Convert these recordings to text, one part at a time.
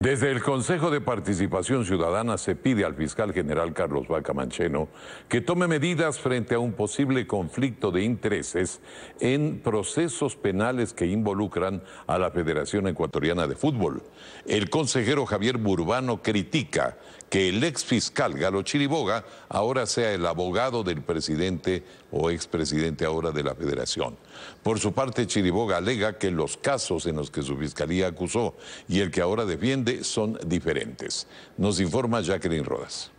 Desde el Consejo de Participación Ciudadana se pide al fiscal general Carlos Vaca Mancheno que tome medidas frente a un posible conflicto de intereses en procesos penales que involucran a la Federación Ecuatoriana de Fútbol. El consejero Javier Burbano critica que el ex fiscal Galo Chiriboga ahora sea el abogado del presidente o expresidente ahora de la Federación. Por su parte, Chiriboga alega que los casos en los que su fiscalía acusó y el que ahora defiende son diferentes. Nos informa Jacqueline Rodas.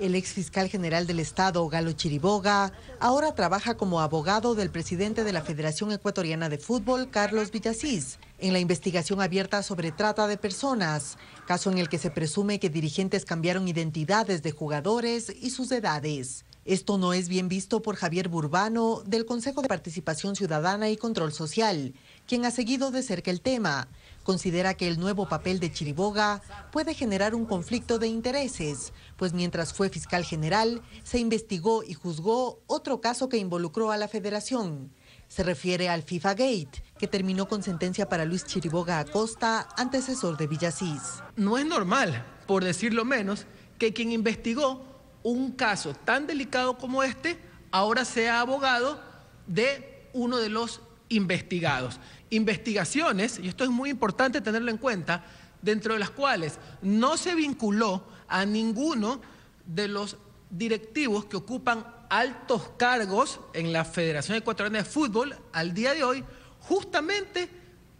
El exfiscal general del Estado, Galo Chiriboga, ahora trabaja como abogado del presidente de la Federación Ecuatoriana de Fútbol, Carlos Villasís, en la investigación abierta sobre trata de personas, caso en el que se presume que dirigentes cambiaron identidades de jugadores y sus edades. Esto no es bien visto por Javier Burbano, del Consejo de Participación Ciudadana y Control Social, quien ha seguido de cerca el tema Considera que el nuevo papel de Chiriboga puede generar un conflicto de intereses, pues mientras fue fiscal general, se investigó y juzgó otro caso que involucró a la federación. Se refiere al FIFA Gate, que terminó con sentencia para Luis Chiriboga Acosta, antecesor de Villasís. No es normal, por decirlo menos, que quien investigó un caso tan delicado como este ahora sea abogado de uno de los investigados. Investigaciones, y esto es muy importante tenerlo en cuenta, dentro de las cuales no se vinculó a ninguno de los directivos que ocupan altos cargos en la Federación Ecuatoriana de Fútbol al día de hoy, justamente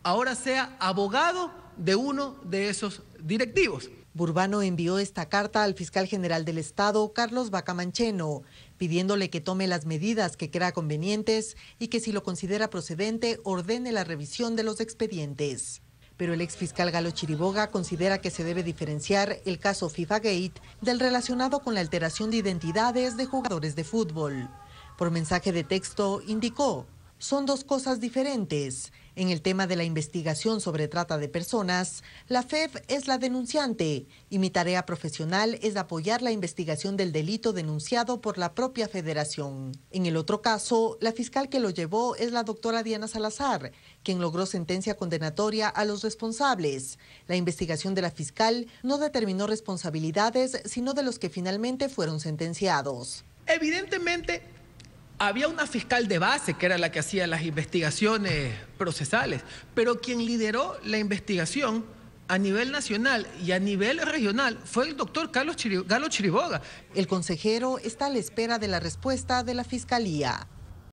ahora sea abogado de uno de esos directivos. Burbano envió esta carta al fiscal general del Estado, Carlos Bacamancheno, pidiéndole que tome las medidas que crea convenientes y que si lo considera procedente ordene la revisión de los expedientes. Pero el ex fiscal Galo Chiriboga considera que se debe diferenciar el caso FIFA Gate del relacionado con la alteración de identidades de jugadores de fútbol. Por mensaje de texto indicó, son dos cosas diferentes. En el tema de la investigación sobre trata de personas, la FEF e es la denunciante y mi tarea profesional es apoyar la investigación del delito denunciado por la propia federación. En el otro caso, la fiscal que lo llevó es la doctora Diana Salazar, quien logró sentencia condenatoria a los responsables. La investigación de la fiscal no determinó responsabilidades, sino de los que finalmente fueron sentenciados. Evidentemente, había una fiscal de base que era la que hacía las investigaciones procesales, pero quien lideró la investigación a nivel nacional y a nivel regional fue el doctor Carlos Chiriboga. El consejero está a la espera de la respuesta de la Fiscalía.